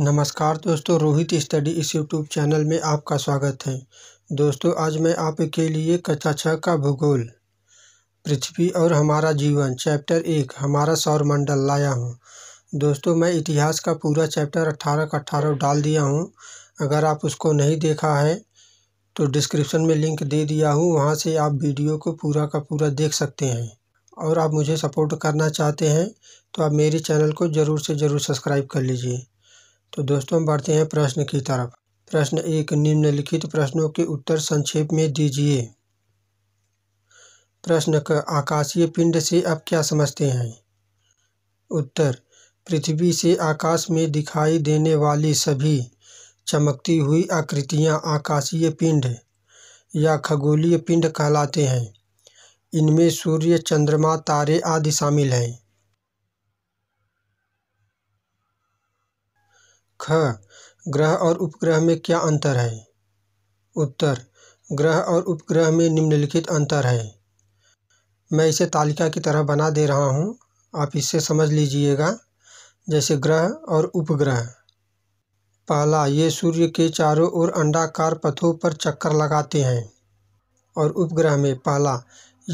नमस्कार दोस्तों रोहित स्टडी इस यूट्यूब चैनल में आपका स्वागत है दोस्तों आज मैं आपके लिए कक्षा छः का भूगोल पृथ्वी और हमारा जीवन चैप्टर एक हमारा सौरमंडल लाया हूँ दोस्तों मैं इतिहास का पूरा चैप्टर अट्ठारह का अट्ठारह डाल दिया हूँ अगर आप उसको नहीं देखा है तो डिस्क्रिप्शन में लिंक दे दिया हूँ वहाँ से आप वीडियो को पूरा का पूरा देख सकते हैं और आप मुझे सपोर्ट करना चाहते हैं तो आप मेरे चैनल को ज़रूर से ज़रूर सब्सक्राइब कर लीजिए तो दोस्तों बढ़ते हैं प्रश्न की तरफ प्रश्न एक निम्नलिखित प्रश्नों के उत्तर संक्षेप में दीजिए प्रश्न क आकाशीय पिंड से आप क्या समझते हैं उत्तर पृथ्वी से आकाश में दिखाई देने वाली सभी चमकती हुई आकृतियां आकाशीय पिंड या खगोलीय पिंड कहलाते हैं इनमें सूर्य चंद्रमा तारे आदि शामिल हैं ख हाँ, ग्रह और उपग्रह में क्या अंतर है उत्तर ग्रह और उपग्रह में निम्नलिखित अंतर है मैं इसे तालिका की तरह बना दे रहा हूँ आप इससे समझ लीजिएगा जैसे ग्रह और उपग्रह पहला ये सूर्य के चारों ओर अंडाकार पथों पर चक्कर लगाते हैं और उपग्रह में पहला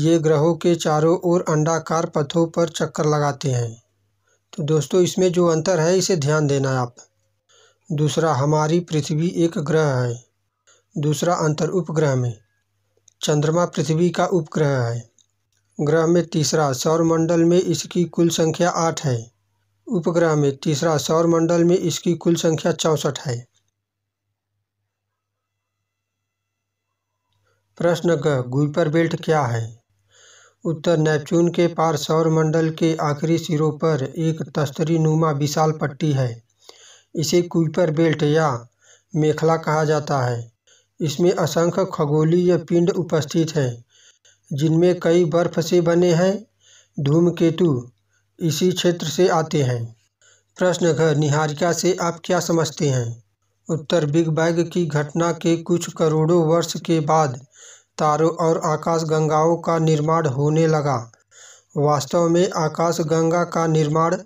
ये ग्रहों के चारों ओर अंडाकार पथों पर चक्कर लगाते हैं तो दोस्तों इसमें जो अंतर है इसे ध्यान देना आप दूसरा हमारी पृथ्वी एक ग्रह है दूसरा अंतर उपग्रह में चंद्रमा पृथ्वी का उपग्रह है ग्रह में तीसरा सौरमंडल में इसकी कुल संख्या आठ है उपग्रह में तीसरा सौरमंडल में इसकी कुल संख्या चौंसठ है प्रश्न ग गुपर बेल्ट क्या है उत्तर नेपच्यून के पार सौरमंडल के आखिरी सिरों पर एक तस्तरी नुमा विशाल पट्टी है इसे कुपर बेल्ट या मेखला कहा जाता है इसमें असंख्य खगोलीय पिंड उपस्थित हैं जिनमें कई बर्फ से बने हैं धूमकेतु इसी क्षेत्र से आते हैं प्रश्न घर निहारिका से आप क्या समझते हैं उत्तर बिग बैग की घटना के कुछ करोड़ों वर्ष के बाद तारों और आकाशगंगाओं का निर्माण होने लगा वास्तव में आकाशगंगा का निर्माण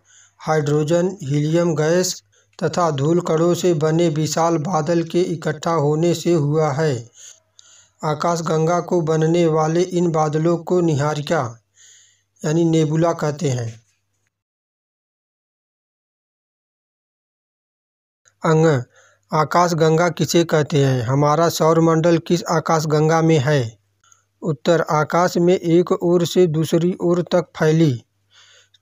हाइड्रोजन हीलियम गैस तथा धूलकणों से बने विशाल बादल के इकट्ठा होने से हुआ है आकाशगंगा को बनने वाले इन बादलों को निहारिका यानी नेबुला कहते हैं अंग आकाशगंगा किसे कहते हैं हमारा सौरमंडल किस आकाशगंगा में है उत्तर आकाश में एक ओर से दूसरी ओर तक फैली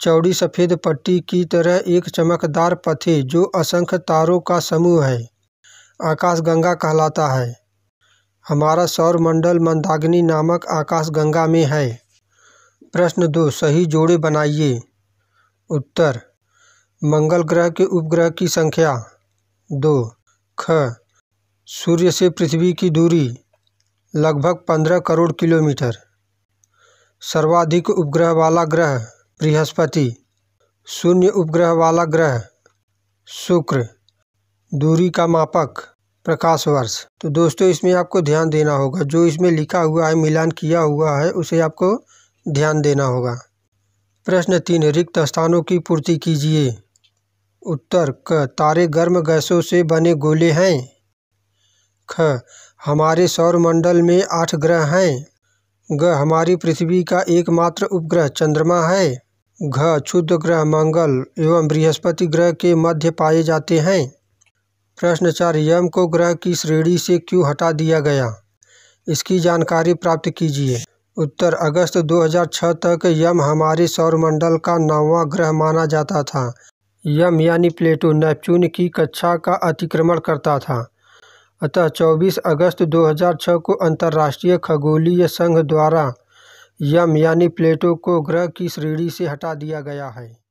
चौड़ी सफ़ेद पट्टी की तरह एक चमकदार पथे जो असंख्य तारों का समूह है आकाशगंगा कहलाता है हमारा सौरमंडल मंदाग्नि नामक आकाशगंगा में है प्रश्न दो सही जोड़े बनाइए उत्तर मंगल ग्रह के उपग्रह की संख्या दो ख सूर्य से पृथ्वी की दूरी लगभग पंद्रह करोड़ किलोमीटर सर्वाधिक उपग्रह वाला ग्रह बृहस्पति शून्य उपग्रह वाला ग्रह शुक्र दूरी का मापक प्रकाश वर्ष तो दोस्तों इसमें आपको ध्यान देना होगा जो इसमें लिखा हुआ है मिलान किया हुआ है उसे आपको ध्यान देना होगा प्रश्न तीन रिक्त स्थानों की पूर्ति कीजिए उत्तर क तारे गर्म गैसों से बने गोले हैं ख हमारे सौरमंडल में आठ ग्रह हैं ग हमारी पृथ्वी का एकमात्र उपग्रह चंद्रमा है घ क्षुद्र ग्रह मंगल एवं बृहस्पति ग्रह के मध्य पाए जाते हैं प्रश्न चार यम को ग्रह की श्रेणी से क्यों हटा दिया गया इसकी जानकारी प्राप्त कीजिए उत्तर अगस्त 2006 तक यम हमारे सौरमंडल का नौवा ग्रह माना जाता था यम यानी प्लेटो नेपच्यून की कक्षा का अतिक्रमण करता था अतः 24 अगस्त 2006 को अंतर्राष्ट्रीय खगोलीय संघ द्वारा यम यानी प्लेटो को ग्रह की श्रेणी से हटा दिया गया है